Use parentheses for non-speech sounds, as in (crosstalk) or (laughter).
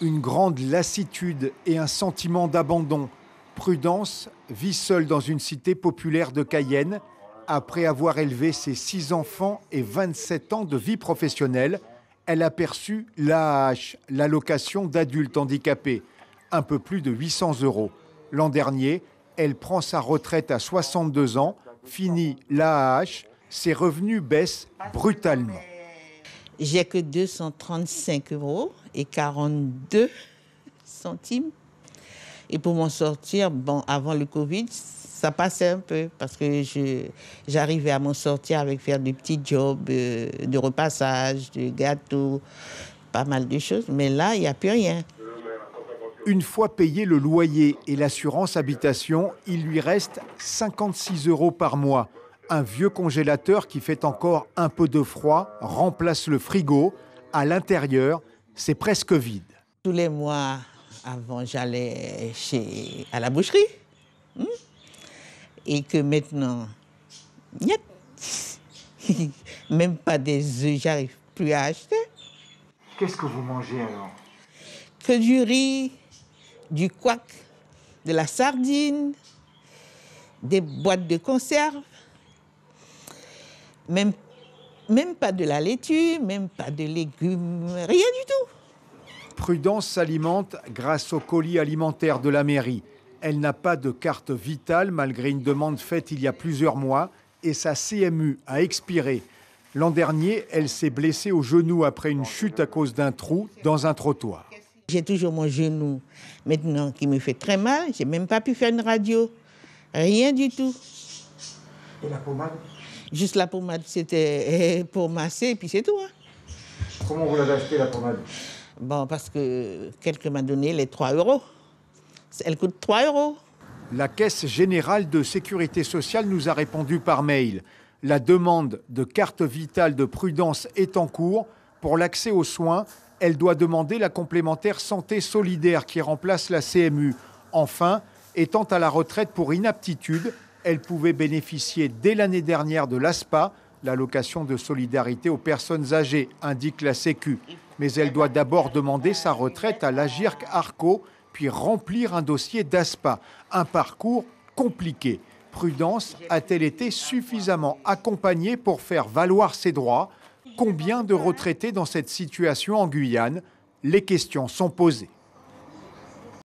Une grande lassitude et un sentiment d'abandon. Prudence vit seule dans une cité populaire de Cayenne. Après avoir élevé ses six enfants et 27 ans de vie professionnelle, elle a perçu l'AAH, l'allocation d'adultes handicapés, un peu plus de 800 euros. L'an dernier, elle prend sa retraite à 62 ans, finit l'AAH, ses revenus baissent brutalement. J'ai que 235 euros et 42 centimes. Et pour m'en sortir, bon, avant le Covid, ça passait un peu parce que j'arrivais à m'en sortir avec faire des petits jobs euh, de repassage, de gâteau, pas mal de choses. Mais là, il n'y a plus rien. Une fois payé le loyer et l'assurance habitation, il lui reste 56 euros par mois. Un vieux congélateur qui fait encore un peu de froid remplace le frigo. À l'intérieur, c'est presque vide. Tous les mois, avant, j'allais à la boucherie. Hmm, et que maintenant, (laughs) même pas des œufs, j'arrive plus à acheter. Qu'est-ce que vous mangez alors Que du riz, du couac, de la sardine, des boîtes de conserve. Même, même pas de la laitue, même pas de légumes, rien du tout. Prudence s'alimente grâce au colis alimentaire de la mairie. Elle n'a pas de carte vitale malgré une demande faite il y a plusieurs mois et sa CMU a expiré. L'an dernier, elle s'est blessée au genou après une chute à cause d'un trou dans un trottoir. J'ai toujours mon genou maintenant qui me fait très mal. J'ai même pas pu faire une radio. Rien du tout. Et la pommade Juste la pommade, c'était eh, pour masser, et puis c'est tout. Hein. Comment vous l'avez acheté, la pommade Bon, parce que quelqu'un m'a donné les 3 euros. Elle coûte 3 euros. La Caisse générale de sécurité sociale nous a répondu par mail. La demande de carte vitale de prudence est en cours. Pour l'accès aux soins, elle doit demander la complémentaire santé solidaire qui remplace la CMU. Enfin, étant à la retraite pour inaptitude, elle pouvait bénéficier dès l'année dernière de l'ASPA, l'allocation de solidarité aux personnes âgées, indique la Sécu. Mais elle doit d'abord demander sa retraite à l'Agirc Arco, puis remplir un dossier d'ASPA. Un parcours compliqué. Prudence a-t-elle été suffisamment accompagnée pour faire valoir ses droits Combien de retraités dans cette situation en Guyane Les questions sont posées.